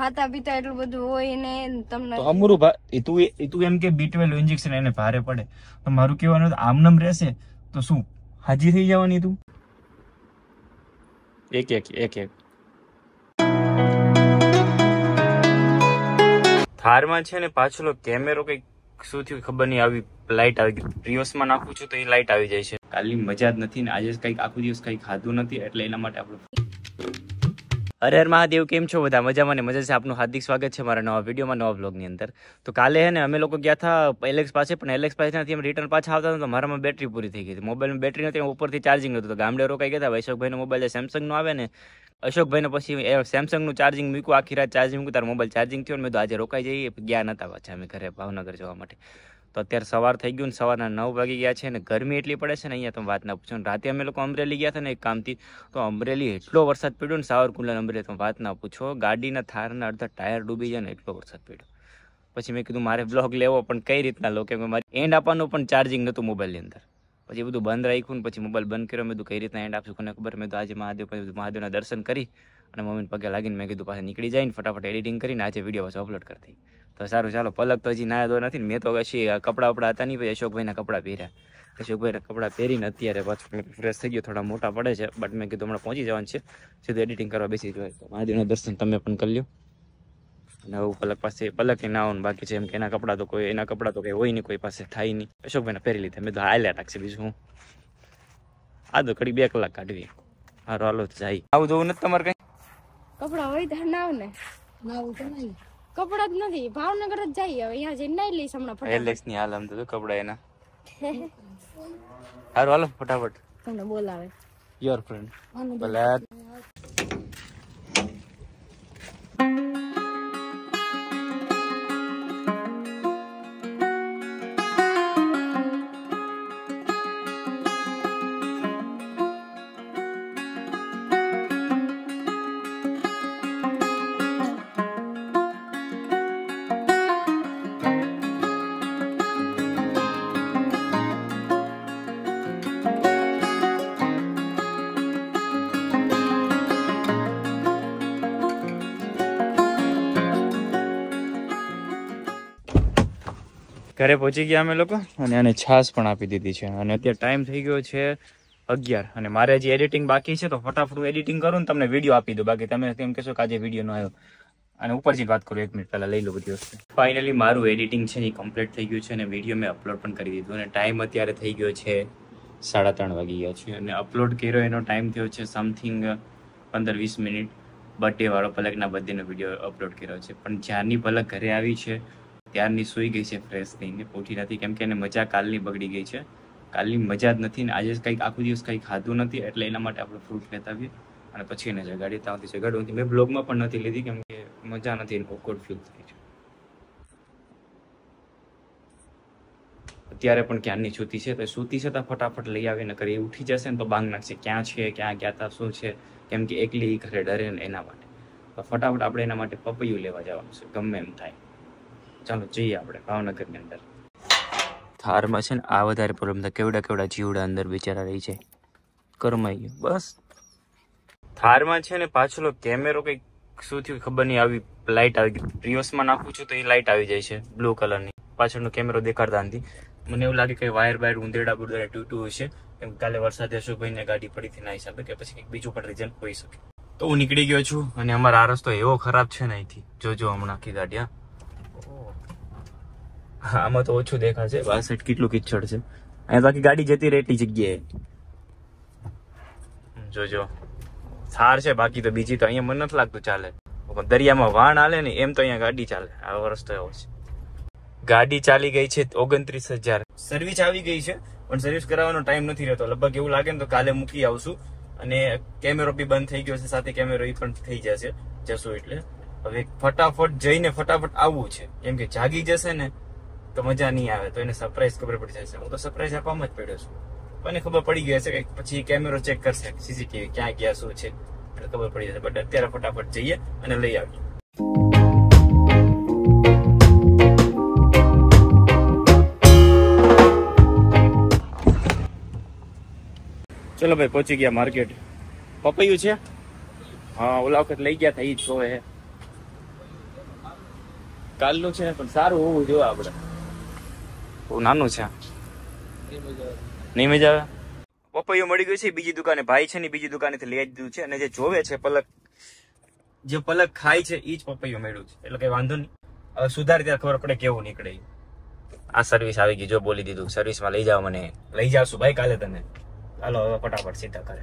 ખાતા પીતા એટલું બધું હોય ને તમને તો અમરું તું તું એમ કે બી ઇન્જેક્શન એને ભારે પડે તો મારું કહેવાનું આમનમ રહેશે તો શું હાજી થઈ જવાની તું એક એક એક એક થારમાં છે ને પાછળનો કેમેરો કંઈક શું થયું ખબર નહીં આવી લાઇટ આવી ગઈ પ્રિયોસમાં નાખું છું તો એ લાઇટ આવી જાય છે કાલની મજા જ નથી ને આજે કંઈક આખો દિવસ કંઈક ખાધું નથી એટલે એના માટે આપણે હરે હર મહાદેવ કેમ છો બધા મજામાં ને મજા છે આપનું હાર્દિક સ્વાગત છે મારા નવા વિડીયોમાં નવા બ્લોગની અંદર તો કાલે હે ને અમે લોકો ગયા હતા એલેક્સ પાસે પણ એલેક્સ પાસેથી અમે રિટર્ન પાછા આવતા તો મારામાં બેટરી પૂરી થઈ ગઈ હતી મોબાઈલમાં બેટરી નહોતી ઉપરથી ચાર્જિંગ નહોતું તો ગામડે રોકાઈ ગયા હતા વૈશોકભાઈનો મોબાઈલ સેમસંગનો આવે ને અશોકભાઈને પછી એ સેમસંગનું ચાર્જિંગ મૂક્યું આખી રાત ચાર્જિંગ મૂક્યું તારો મોબાઈલ ચાર્જિંગ થયો ને મેં તો આજે રોકાઈ જઈએ ગયા નહોતા પાછા અમે ઘરે ભાવનગર જવા માટે તો અત્યારે સવાર થઈ ગયું ને સવારના નવ વાગી ગયા છે અને ગરમી એટલી પડે છે ને અહીંયા તમે વાત ના પૂછો ને રાતે અમે લોકો અમરેલી ગયા હતા ને એક કામથી તો અમરેલી એટલો વરસાદ પડ્યો ને સાવરકુંડલા અમરેલી તમે વાત ના પૂછો ગાડીના થારના અડધા ટાયર ડૂબી જાય ને એટલો વરસાદ પડ્યો પછી મેં કીધું મારે બ્લોગ લેવો પણ કઈ રીતના લો કે મારી એન્ડ આપવાનું પણ ચાર્જિંગ નહોતું મોબાઈલની અંદર પછી બધું બંધ રાખ્યું ને પછી મોબાઈલ બંધ કર્યો મેં કીધું કઈ રીતના એન્ડ આપશું કોને ખબર મેં તો આજે મહાદેવ પછી મહાદેવના દર્શન કરી અને મમ્મીને પગે લાગીને મેં કીધું પાસે નીકળી જાય ને ફટાફટ એડિટિંગ કરીને આજે વિડીયો પાછો અપલોડ કરી તો સારું ચાલો પલક તો હજી નાયા ધોયા નથી ને મેં તો પછી કપડા વપડા હતા નહીં પછી અશોકભાઈના કપડાં પહેર્યા અશોકભાઈના કપડાં પહેરીને અત્યારે પાછું ફ્રેશ થઈ ગયો થોડા મોટા પડે છે બટ મેં કીધું હમણાં પહોંચી જવાનું છે સીધું એડિટિંગ કરવા બેસી જવાય તો મહાદેવના દર્શન તમે પણ કરી લો અને આવું પલક પાસે પલક ના હોય બાકી છે એમ કે એના કપડાં તો કોઈ એના કપડાં તો કંઈ હોય નહીં કોઈ પાસે થાય નહીં અશોકભાઈને પહેરી લીધા મેં તો હાલ્યા રાખશે બીજું હું આ તો ઘડી બે કલાક કાઢવી હારો હાલો જાય આવું જોવું નથી તમારે કઈ કપડાં હોય તો નાવ ને નાવું તો નહીં કપડા જ નથી ભાવનગર જ જઈએ હવે અહીંયા જઈને લઈ લઈશ હમણાં ફટાફટ એલેક્સ ની હાલ આમ તો કપડા એના હારું હાલો ફટાફટ તમને બોલાવે યોર ફ્રેન્ડ ભલે ઘરે પહોંચી ગયા અમે લોકો અને આને છાશ પણ આપી દીધી છે અને અત્યારે ટાઈમ થઈ ગયો છે અગિયાર અને મારે હજી એડિટિંગ બાકી છે તો ફટાફટ હું એડિટિંગ કરું ને તમને વિડીયો આપી દઉં બાકી તમે તેમ કહેશો કે આજે વિડીયો ન આવ્યો અને ઉપરથી વાત કરું એક મિનિટ પહેલાં લઈ લઉં બધી વસ્તુ ફાઇનલી મારું એડિટિંગ છે એ કમ્પ્લીટ થઈ ગયું છે અને વિડીયો મેં અપલોડ પણ કરી દીધું અને ટાઈમ અત્યારે થઈ ગયો છે સાડા ત્રણ વાગી ગયા છે અને અપલોડ કર્યો એનો ટાઈમ થયો છે સમથિંગ પંદર વીસ મિનિટ બર્થડે વાળો પલકના બર્થડેનો વિડીયો અપલોડ કર્યો છે પણ જ્યારની પલક ઘરે આવી છે ત્યારની સૂઈ ગઈ છે ફ્રેશ થઈને પોઠી નથી કેમ કે એને મજા કાલની બગડી ગઈ છે કાલની મજા જ નથી ને આજે કંઈક આખો દિવસ કંઈ ખાધું નથી એટલે એના માટે આપણે ફ્રૂટ લેતા આવીએ અને પછી એને જગાડીએ ત્યાંથી જગાડવું નથી મેં બ્લોગમાં પણ નથી લીધી કેમ કે મજા નથી ઓકવર્ડ ફીલ થઈ છે અત્યારે પણ ક્યાંની છૂતી છે તો સૂતી છે તો ફટાફટ લઈ આવીને કરી ઉઠી જશે ને તો બાંગ નાખશે ક્યાં છે ક્યાં ગયા તા શું છે કેમ કે એકલી ઘરે ડરે ને એના માટે તો ફટાફટ આપણે એના માટે પપૈયું લેવા જવાનું છે ગમે એમ થાય ચાલો જઈએ આપણે ભાવનગરની અંદર થારમાં છે ને આ વધારે પ્રોબ્લેમ થાય કેવડા કેવડા જીવડા અંદર બિચારા રહી છે કરમાઈ ગયું બસ થારમાં છે ને પાછળનો કેમેરો કંઈક શું થયું ખબર નહીં આવી લાઇટ આવી પ્રિયોસમાં નાખું છું તો એ લાઇટ આવી જાય છે બ્લુ કલરની પાછળનો કેમેરો દેખાડતા નથી મને એવું લાગે કે વાયર બાયર ઉંદેડા બુંદેડા તૂટું હશે એમ કાલે વરસાદ યશુભાઈને ગાડી પડીથી ના હિસાબે કે પછી કંઈક બીજું પણ રીઝન હોઈ શકે તો હું નીકળી ગયો છું અને અમારા આ રસ્તો એવો ખરાબ છે ને અહીંથી જોજો હમણાં આખી ગાડી હા હા આમાં તો ઓછું દેખાશે બાસઠ કેટલું કિચડ છે અહીંયા બાકી ગાડી જતી રહે એટલી જગ્યાએ જોજો સાર છે બાકી તો બીજી તો અહીંયા મને નથી લાગતું ચાલે દરિયામાં વાણ હાલે ને એમ તો અહીંયા ગાડી ચાલે આ વર્ષ તો એવો છે ગાડી ચાલી ગઈ છે ઓગણત્રીસ હજાર સર્વિસ આવી ગઈ છે પણ સર્વિસ કરાવવાનો ટાઈમ નથી રહેતો લગભગ એવું લાગે ને તો કાલે મૂકી આવશું અને કેમેરો બી બંધ થઈ ગયો છે સાથે કેમેરો એ પણ થઈ જશે જશું એટલે હવે ફટાફટ જઈને ફટાફટ આવવું છે કેમ કે જાગી જશે ને તો મજા નહીં આવે તો એને સરપ્રાઈઝ ખબર પડી જશે હું તો સરપ્રાઈઝ આપવામાં જ પડ્યો છું મને ખબર પડી ગઈ હશે કે પછી કેમેરો ચેક કરશે સીસીટીવી ક્યાં ગયા શું છે ખબર પડી જશે બટ અત્યારે ફટાફટ જઈએ અને લઈ આવીએ ચલો ભાઈ પહોંચી ગયા માર્કેટ પપૈયું છે હા ઓલા વખત લઈ ગયા હતા એ જ જોવે કાલનું છે ને પણ સારું હોવું જોઈએ આપણે નાનું છે નહીં મજા આવે પપૈયું મળી ગયું છે બીજી દુકાને ભાઈ છે ને બીજી દુકાનેથી લઈ દીધું છે અને જે જોવે છે પલક જે પલક ખાય છે એ જ પપૈયું મળ્યું છે એટલે કઈ વાંધો નહીં હવે સુધારી ત્યાં ખબર પડે કેવું નીકળે આ સર્વિસ આવી ગઈ જો બોલી દીધું સર્વિસમાં લઈ જાવ મને લઈ જાવશું ભાઈ કાલે તને ચાલો હવે ફટાફટ સીધા કરે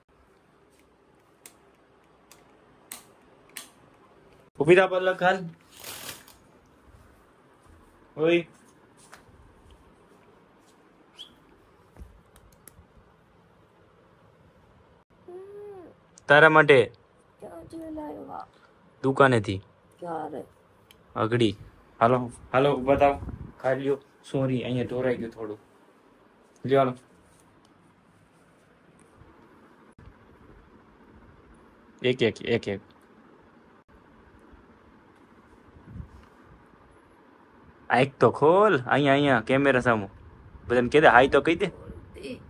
Ubi dapat laghan. Uy. તારા માટે દુકાનેથી અઘડી હાલો હાલો બતાવ ખાઈ લ્યો સોરી અહીંયા ઢોરાઈ ગયું થોડું લ્યો હાલો એક એક એક એક એક તો ખોલ અહીંયા અહીંયા કેમેરા સામો બધાને કહી દે હાય તો કહી દે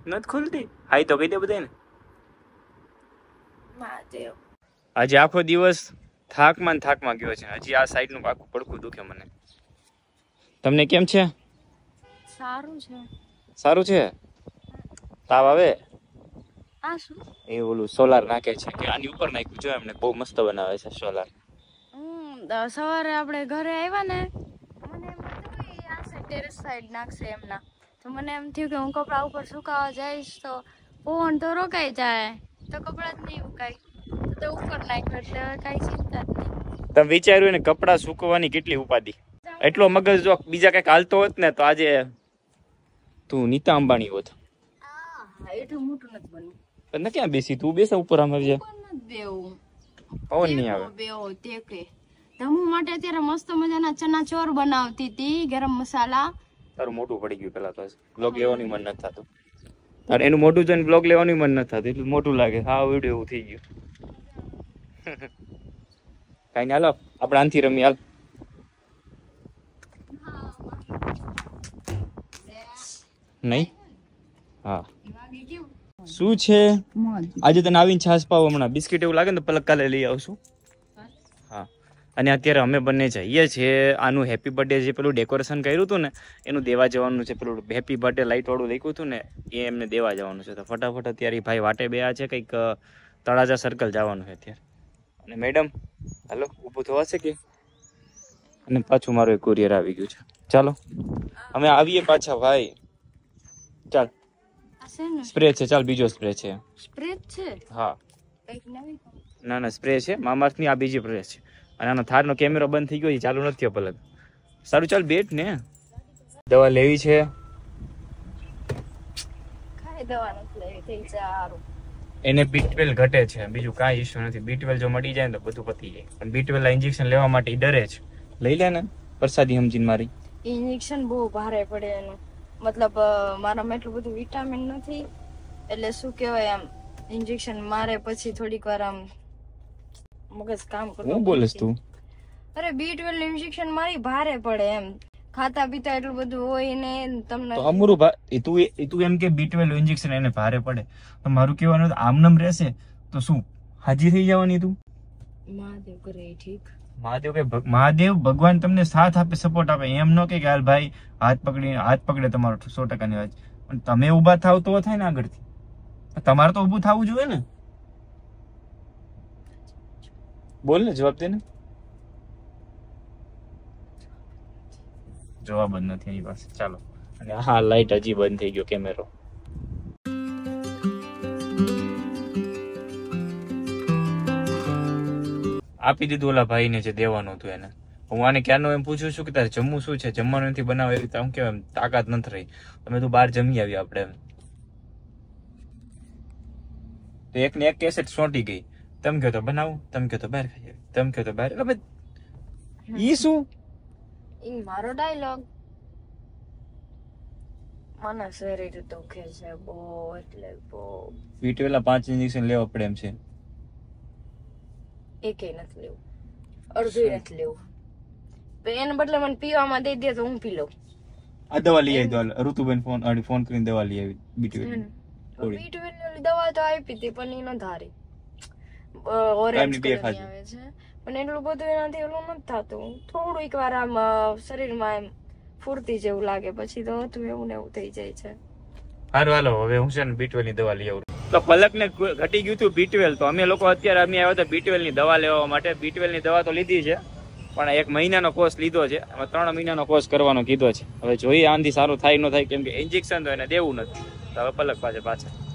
નથી ખુલતી હાઈ તો કહી દે બધાને આજે આખો દિવસ થાકમાં થાકમાં ગયો છે હજી આ સાઈડનું આખું પડખું દુખે મને તમને કેમ છે સારું છે સારું છે તાવ આવે એ ઓલું સોલાર નાખે છે કે આની ઉપર નાખ્યું જો એમને બહુ મસ્ત બનાવે છે સોલાર સવારે આપણે ઘરે આવ્યા ને ટેરેસ સાઈડ નાખશે એમના તો મને એમ થયું કે હું કપડાં ઉપર સુકાવા જઈશ તો પવન તો રોકાઈ જાય તો કપડાં જ નહીં ઉકાય તો ઉપર નાખ્યું એટલે કઈ ચિંતા જ તમે વિચાર્યું ને કપડાં સુકવવાની કેટલી ઉપાધિ એટલો મગજ જો બીજા કંઈક હાલતો હોત ને તો આજે તું નીતા અંબાણી હોત એટલું મોટું નથી બન્યું ક્યાં બેસી તું બેસે ઉપર આમ આવી જાય પવન નહીં આવે તો માટે અત્યારે મસ્ત મજાના ચના ચોર બનાવતી હતી ગરમ મસાલા તારું મોટું પડી ગયું પેલા તો બ્લોગ લેવાની મન નથી થતું તારે એનું મોટું જોઈને બ્લોગ લેવાની મન નથી થતું એટલું મોટું લાગે હા વિડીયો એવું થઈ ગયું કાંઈ ના હાલો આપણે આનથી રમી હાલ નહીં હા શું છે આજે તને આવીને છાસ પાવ હમણાં બિસ્કિટ એવું લાગે ને તો પલક કાલે લઈ આવશું અને અત્યારે અમે બંને જઈએ છીએ આનું હેપી બર્થડે જે પેલું ડેકોરેશન કર્યું હતું ને એનું દેવા જવાનું છે પેલું હેપી બર્થડે લાઇટવાળું લખ્યું હતું ને એ એમને દેવા જવાનું છે તો ફટાફટ અત્યારે ભાઈ વાટે બે છે કંઈક તળાજા સર્કલ જવાનું છે અત્યારે અને મેડમ હલો ઊભું થવા થવાશે કે અને પાછું મારું એક કુરિયર આવી ગયું છે ચાલો અમે આવીએ પાછા ભાઈ ચાલ સ્પ્રે છે ચાલ બીજો સ્પ્રે છે સ્પ્રે છે હા ના ના સ્પ્રે છે મામાર્થની આ બીજી પ્રેસ છે અને આનો થારનો કેમેરો બંધ થઈ ગયો એ ચાલુ નથી થયો પલક સારું ચાલ બેટ ને દવા લેવી છે એને બીટવેલ ઘટે છે બીજું કાંઈ ઇશ્યુ નથી બીટવેલ જો મટી જાય ને તો બધું પતી જાય પણ બીટવેલ ઇન્જેક્શન લેવા માટે ડરે છે લઈ લે ને પ્રસાદી સમજીને મારી ઇન્જેક્શન બહુ ભારે પડે એનું મતલબ મારામાં એટલું બધું વિટામિન નથી એટલે શું કહેવાય આમ ઇન્જેક્શન મારે પછી થોડીક વાર આમ મગજ કામ કરતો હું બોલેસ તું અરે બી ટ્વેલ્વ ઇન્જેક્શન મારી ભારે પડે એમ ખાતા પીતા એટલું બધું હોય ને તમને તો અમરું તું તું એમ કે બી ટ્વેલ્વ ઇન્જેક્શન એને ભારે પડે તો મારું કહેવાનું આમનમ રહેશે તો શું હાજી થઈ જવાની તું મહાદેવ કરે ઠીક મહાદેવ કે મહાદેવ ભગવાન તમને સાથ આપે સપોર્ટ આપે એમ ન કે હાલ ભાઈ હાથ પકડી હાથ પકડે તમારો સો ટકાની વાત પણ તમે ઊભા થાવ તો થાય ને આગળથી તમારે તો ઊભું થવું જોઈએ ને बोल ना जवाब देना જવાબ જ નથી એની પાસે ચાલો અને હા લાઈટ હજી બંધ થઈ ગયો કેમેરો આપી દીધું ઓલા ભાઈને જે દેવાનું હતું એને હું આને ક્યારનો એમ પૂછું છું કે તારે જમવું શું છે જમવાનું નથી બનાવે એવી આમ કેવાય એમ તાકાત નથી રહી અમે તું બહાર જમી આવી આપણે એમ તો એકને એક કેસેટ સોંટી ગઈ તમે કહો તો બનાવું તમે કહો તો બહાર ખાઈ તમે કહો તો બહાર એટલે ઈ શું ઈ મારો ડાયલોગ મને શરીર દુખે છે બહુ એટલે બહુ વીટવેલા પાંચ ઇન્જેક્શન લેવા પડે એમ છે એકે નથી લેવું અડધું નથી લેવું એને બદલે મને પીવામાં દઈ દે તો હું પી લઉં આ દવા લઈ આવી દવા ઋતુબેન ફોન ફોન કરીને દવા લઈ આવી બીટવેલ બીટવેલ દવા તો આપી હતી પણ એનો ધારી ઓરેન્જ કલર આવે છે પણ એટલું બધું એનાથી ઓલું નથી થતું થોડુંક વાર આમ શરીરમાં એમ ફૂર્તી જેવું લાગે પછી તો હતું એવું ને એવું થઈ જાય છે હારું હાલો હવે હું છે ને બીટવેલની દવા લઈ આવું તો પલકને ઘટી ગયું હતું બીટવેલ તો અમે લોકો અત્યારે અમે આવ્યા હતા બીટવેલની દવા લેવા માટે બીટવેલની દવા તો લીધી છે પણ એક મહિનાનો કોર્સ લીધો છે અમે ત્રણ મહિનાનો કોર્સ કરવાનો કીધો છે હવે જોઈએ આંધી સારું થાય ન થાય કેમ કે ઇન્જેક્શન તો એને દેવું નથી તો હવે પલક પાસે પાછા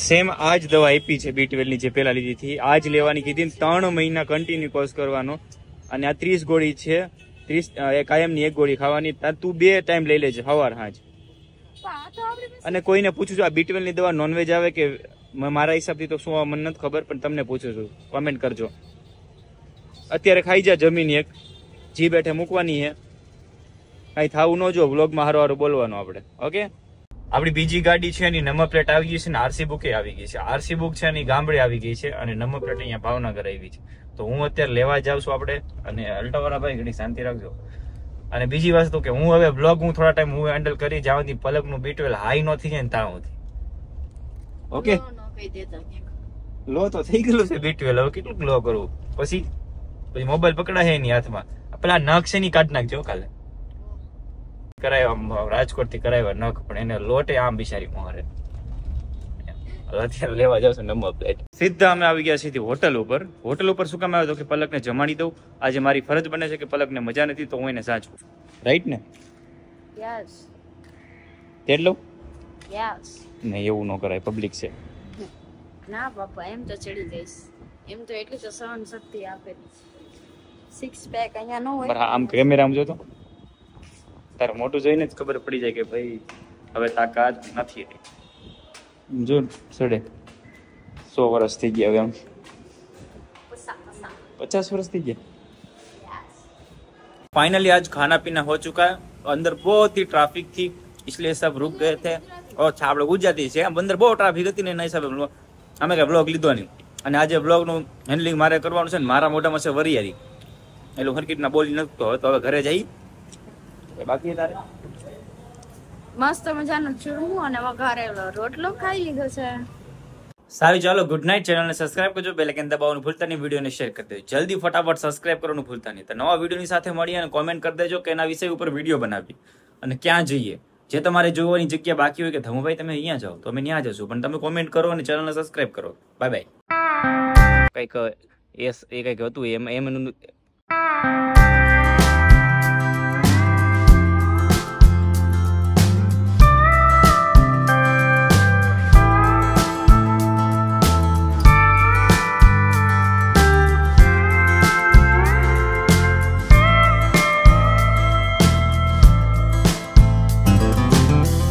સેમ આ જ દવા આપી છે બી ટ્વેલ્વની જે પહેલાં લીધી હતી આ જ લેવાની કીધી ત્રણ મહિના કન્ટિન્યુ કોર્સ કરવાનો અને આ ત્રીસ ગોળી છે ત્રીસ કાયમની એક ગોળી ખાવાની તું બે ટાઈમ લઈ લેજે સવાર હાજ અને કોઈને પૂછું છું આ બી ટ્વેલ્વની દવા નોનવેજ આવે કે મારા હિસાબથી તો શું મને નથી ખબર પણ તમને પૂછું છું કોમેન્ટ કરજો અત્યારે ખાઈ જા જમીન એક જી બેઠે મૂકવાની છે કાંઈ થવું ન જો વ્લોગમાં હારો હારો બોલવાનું આપણે ઓકે આપણી બીજી ગાડી છે એની નંબર પ્લેટ આવી ગઈ છે ને આરસી બુકે આવી ગઈ છે આરસી બુક છે એની ગામડે આવી ગઈ છે અને નંબર પ્લેટ અહીંયા ભાવનગર આવી છે તો હું અત્યારે લેવા જાઉં છું આપણે અને અલ્ટાવાળા ભાઈ ઘણી શાંતિ રાખજો અને બીજી વસ્તુ કે હું હવે બ્લોગ હું થોડા ટાઈમ હું હેન્ડલ કરી જ્યાંથી પલક નું બીટવેલ હાઈ નો થઈ જાય ને ત્યાં ઓકે લો તો થઈ ગયેલું છે બીટવેલ હવે કેટલું લો કરવું પછી પછી મોબાઈલ પકડાય એની હાથમાં પેલા નખ છે ની કાઢ નાખજો કાલે કરાવ્યા રાજકોટથી કરાવ્યા નખ પણ એને લોટે આમ બિચારી મોહરે અત્યારે લેવા જાવ સીધા ઉપર હોટલ ઉપર શું કામ આવ્યો તો કે પલકને જમાડી દઉં આજે મારી ફરજ બને મજા નથી તેટલું યસ ને એવું ન કરાય પબ્લિક છે ના બાપા એમ તો ચડી જઈશ એમ તો એટલી તો સહન શક્તિ આપેલી સિક્સ પેક અહીંયા ન આમ કેમેરામાં જોતો તારે મોટું જોઈને જ ખબર પડી જાય કે ભાઈ હવે તાકાત નથી જો સડે સો વર્ષ થઈ ગયા હવે આમ પચાસ વર્ષ થઈ ગયા ફાઇનલી આજ ખાના પીના હો ચુકા અંદર બહુ થી ટ્રાફિક થી थी इसलिए सब ગયે થે थे और आप लोग गुजराती અંદર બહુ ટ્રાફિક હતી ને એના હિસાબે અમે કઈ બ્લોગ લીધો નહીં અને આજે નું હેન્ડલિંગ મારે કરવાનું છે ને મારા મોટામાં છે વરિયારી એટલે હરકીટના બોલી નહોતો તો હવે ઘરે જઈ એ સારું ચાલો ગુડ નાઇટ ચેનલને સબસ્ક્રાઇબ કરજો બેલ આઇકન દબાવવાનું ભૂલતા નહીં વિડીયોને શેર કરી દેજો જલ્દી ફટાફટ સબસ્ક્રાઇબ કરવાનું ભૂલતા નહીં તો નવા વિડીયોની સાથે મળી અને કોમેન્ટ કરી દેજો કે એના વિષય ઉપર વિડીયો બનાવી અને ક્યાં જઈએ જે તમારે જોવાની જગ્યા બાકી હોય કે ધમુભાઈ તમે અહીંયા જાઓ તો અમે ત્યાં જશું પણ તમે કોમેન્ટ કરો અને ચેનલને સબસ્ક્રાઇબ કરો બાય બાય કંઈક એ કંઈક હતું એમ એમ